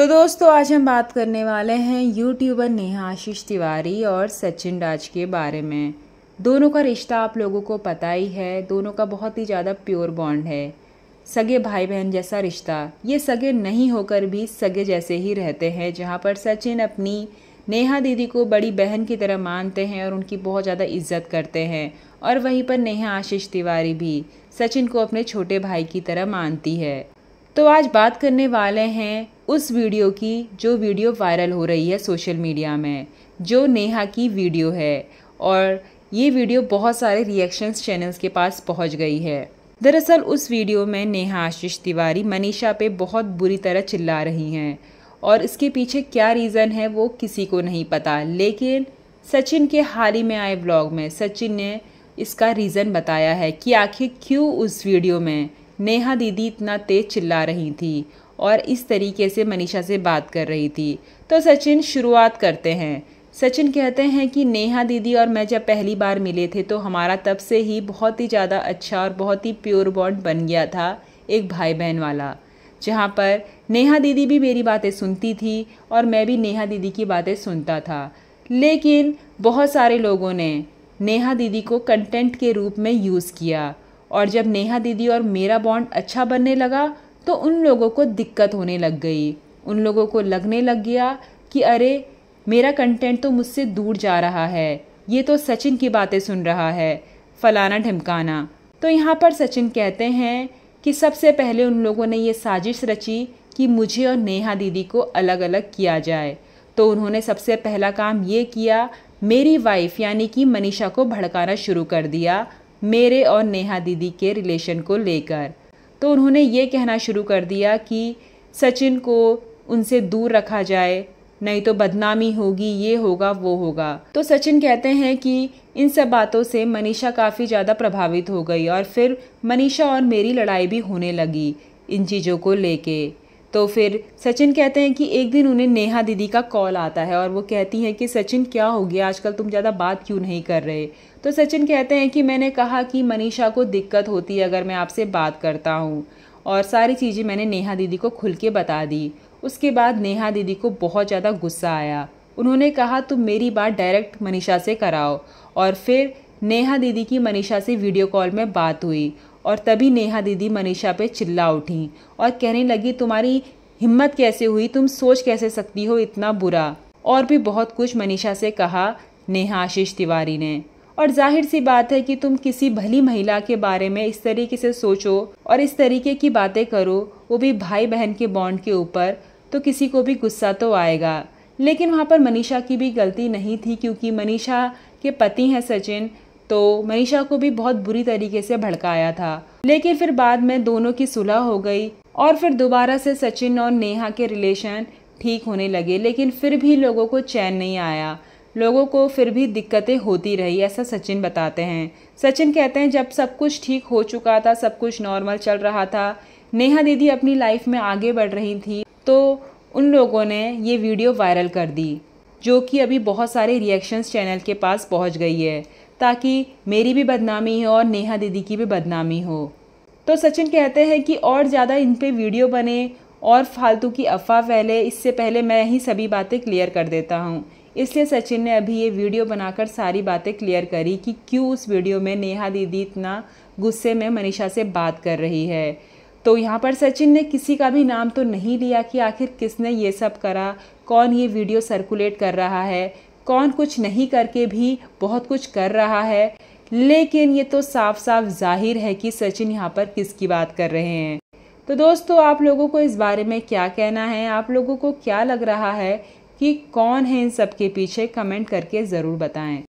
तो दोस्तों आज हम बात करने वाले हैं यूट्यूबर नेहा आशीष तिवारी और सचिन राज के बारे में दोनों का रिश्ता आप लोगों को पता ही है दोनों का बहुत ही ज़्यादा प्योर बॉन्ड है सगे भाई बहन जैसा रिश्ता ये सगे नहीं होकर भी सगे जैसे ही रहते हैं जहाँ पर सचिन अपनी नेहा दीदी को बड़ी बहन की तरह मानते हैं और उनकी बहुत ज़्यादा इज्जत करते हैं और वहीं पर नेहा आशीष तिवारी भी सचिन को अपने छोटे भाई की तरह मानती है तो आज बात करने वाले हैं उस वीडियो की जो वीडियो वायरल हो रही है सोशल मीडिया में जो नेहा की वीडियो है और ये वीडियो बहुत सारे रिएक्शंस चैनल्स के पास पहुंच गई है दरअसल उस वीडियो में नेहा आशीष तिवारी मनीषा पे बहुत बुरी तरह चिल्ला रही हैं और इसके पीछे क्या रीज़न है वो किसी को नहीं पता लेकिन सचिन के हाल ही में आए ब्लॉग में सचिन ने इसका रीज़न बताया है कि आखिर क्यों उस वीडियो में नेहा दीदी इतना तेज चिल्ला रही थी और इस तरीके से मनीषा से बात कर रही थी तो सचिन शुरुआत करते हैं सचिन कहते हैं कि नेहा दीदी और मैं जब पहली बार मिले थे तो हमारा तब से ही बहुत ही ज़्यादा अच्छा और बहुत ही प्योर बॉन्ड बन गया था एक भाई बहन वाला जहाँ पर नेहा दीदी भी मेरी बातें सुनती थी और मैं भी नेहा दीदी की बातें सुनता था लेकिन बहुत सारे लोगों ने नेहा दीदी को कंटेंट के रूप में यूज़ किया और जब नेहा दीदी और मेरा बॉन्ड अच्छा बनने लगा तो उन लोगों को दिक्कत होने लग गई उन लोगों को लगने लग गया कि अरे मेरा कंटेंट तो मुझसे दूर जा रहा है ये तो सचिन की बातें सुन रहा है फलाना ढमकाना तो यहाँ पर सचिन कहते हैं कि सबसे पहले उन लोगों ने ये साजिश रची कि मुझे और नेहा दीदी को अलग अलग किया जाए तो उन्होंने सबसे पहला काम ये किया मेरी वाइफ यानी कि मनीषा को भड़काना शुरू कर दिया मेरे और नेहा दीदी के रिलेशन को लेकर तो उन्होंने ये कहना शुरू कर दिया कि सचिन को उनसे दूर रखा जाए नहीं तो बदनामी होगी ये होगा वो होगा तो सचिन कहते हैं कि इन सब बातों से मनीषा काफ़ी ज़्यादा प्रभावित हो गई और फिर मनीषा और मेरी लड़ाई भी होने लगी इन चीज़ों को लेके तो फिर सचिन कहते हैं कि एक दिन उन्हें नेहा दीदी का कॉल आता है और वो कहती हैं कि सचिन क्या हो गया आजकल तुम ज़्यादा बात क्यों नहीं कर रहे तो सचिन कहते हैं कि मैंने कहा कि मनीषा को दिक्कत होती है अगर मैं आपसे बात करता हूँ और सारी चीज़ें मैंने नेहा दीदी को खुल के बता दी उसके बाद नेहा दीदी को बहुत ज़्यादा गुस्सा आया उन्होंने कहा तुम मेरी बात डायरेक्ट मनीषा से कराओ और फिर नेहा दीदी की मनीषा से वीडियो कॉल में बात हुई और तभी नेहा दीदी मनीषा पे चिल्ला उठी और कहने लगी तुम्हारी हिम्मत कैसे हुई तुम सोच कैसे सकती हो इतना बुरा और भी बहुत कुछ मनीषा से कहा नेहा आशीष तिवारी ने और जाहिर सी बात है कि तुम किसी भली महिला के बारे में इस तरीके से सोचो और इस तरीके की बातें करो वो भी भाई बहन के बॉन्ड के ऊपर तो किसी को भी गुस्सा तो आएगा लेकिन वहाँ पर मनीषा की भी गलती नहीं थी क्योंकि मनीषा के पति हैं सचिन तो मनीषा को भी बहुत बुरी तरीके से भड़काया था लेकिन फिर बाद में दोनों की सुलह हो गई और फिर दोबारा से सचिन और नेहा के रिलेशन ठीक होने लगे लेकिन फिर भी लोगों को चैन नहीं आया लोगों को फिर भी दिक्कतें होती रही ऐसा सचिन बताते हैं सचिन कहते हैं जब सब कुछ ठीक हो चुका था सब कुछ नॉर्मल चल रहा था नेहा दीदी अपनी लाइफ में आगे बढ़ रही थी तो उन लोगों ने ये वीडियो वायरल कर दी जो कि अभी बहुत सारे रिएक्शंस चैनल के पास पहुंच गई है ताकि मेरी भी बदनामी हो और नेहा दीदी की भी बदनामी हो तो सचिन कहते हैं कि और ज़्यादा इन पर वीडियो बने और फालतू की अफवाह फैले इससे पहले मैं ही सभी बातें क्लियर कर देता हूँ इसलिए सचिन ने अभी ये वीडियो बनाकर सारी बातें क्लियर करी कि क्यों उस वीडियो में नेहा दीदी इतना गुस्से में मनीषा से बात कर रही है तो यहाँ पर सचिन ने किसी का भी नाम तो नहीं लिया कि आखिर किसने ये सब करा कौन ये वीडियो सर्कुलेट कर रहा है कौन कुछ नहीं करके भी बहुत कुछ कर रहा है लेकिन ये तो साफ साफ जाहिर है कि सचिन यहाँ पर किसकी बात कर रहे हैं तो दोस्तों आप लोगों को इस बारे में क्या कहना है आप लोगों को क्या लग रहा है कि कौन है इन सब के पीछे कमेंट करके ज़रूर बताएं